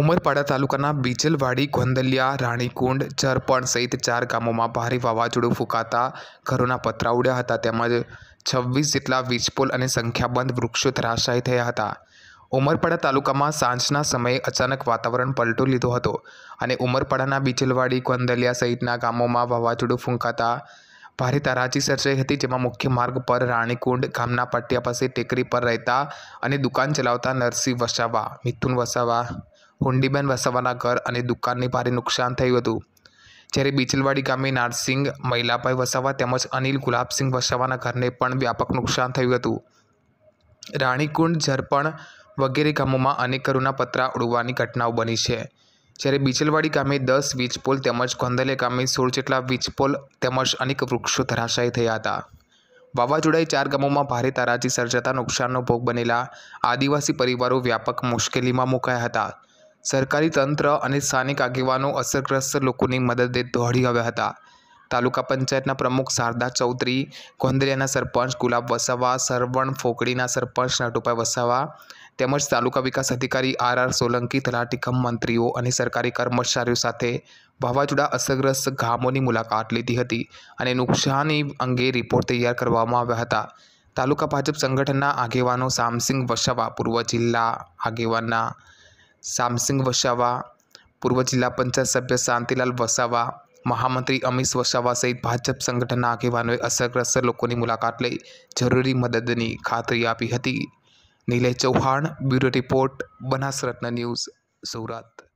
ઉમરપાડા તાલુકાના બીજલવાડી ગોંદલિયા રાણીકુંડ ઝરપણ સહિત ચાર ગામોમાં ભારે વાવાઝોડું ફૂંકાતા ઘરોના પતરા ઉડ્યા હતા તેમજ છવ્વીસ જેટલા વીજપોલ અને સંખ્યાબંધ વૃક્ષો ધરાશાયી થયા હતા ઉમરપાડા તાલુકામાં સાંજના સમયે અચાનક વાતાવરણ પલટો લીધો હતો અને ઉમરપાડાના બીજલવાડી ગોંદલિયા સહિતના ગામોમાં વાવાઝોડું ફૂંકાતા ભારે તારાજી સર્જાઈ હતી જેમાં મુખ્ય માર્ગ પર રાણીકુંડ ગામના પટિયા પાસે ટેકરી પર રહેતા અને દુકાન ચલાવતા નરસિંહ વસાવા મિથુન વસાવા હુંડીબેન વસાવાના ઘર અને દુકાનને ભારે નુકસાન થયું હતું જ્યારે બીચલવાડી ગામે નારસિંહ મૈલાભાઈ વસાવા તેમજ અનિલ ગુલાબસિંહ વસાવાના ઘરને પણ વ્યાપક નુકસાન થયું હતું રાણીકુંડ ઝરપણ વગેરે ગામોમાં અનેક કરુના પતરા ઉડવાની ઘટનાઓ બની છે જ્યારે બીચલવાડી ગામે દસ વીજપોલ તેમજ ગોંદલે ગામે સોળ જેટલા વીજપોલ તેમજ અનેક વૃક્ષો ધરાશાયી થયા હતા વાવાઝોડાએ ચાર ગામોમાં ભારે તારાજી સર્જાતા નુકસાનનો ભોગ બનેલા આદિવાસી પરિવારો વ્યાપક મુશ્કેલીમાં મુકાયા હતા સરકારી તંત્ર અને સ્થાનિક આગેવાનો અસરગ્રસ્ત લોકોની મદદે દોડી આવ્યા હતા તાલુકા પંચાયતના પ્રમુખ શારદા ચૌધરી ગોંદરિયાના સરપંચ ગુલાબ વસાવા સરવણ ફોકડીના સરપંચ નટુભાઈ વસાવા તેમજ તાલુકા વિકાસ અધિકારી આર આર સોલંકી તલાટીકમ મંત્રીઓ અને સરકારી કર્મચારીઓ સાથે વાવાઝોડા અસરગ્રસ્ત ગામોની મુલાકાત લીધી હતી અને નુકસાની અંગે રિપોર્ટ તૈયાર કરવામાં આવ્યા હતા તાલુકા ભાજપ સંગઠનના આગેવાનો સામસિંગ વસાવા પૂર્વ જિલ્લા આગેવાનના સામસિંગ વસાવા પૂર્વ જિલ્લા પંચાયત સભ્ય શાંતિલાલ વસાવા મહામંત્રી અમિત વસાવા સહિત ભાજપ સંગઠનના આગેવાનોએ અસરગ્રસ્ત લોકોની મુલાકાત લઈ જરૂરી મદદની ખાતરી આપી હતી Nilay Chauhan bureau report Banasratna news Surat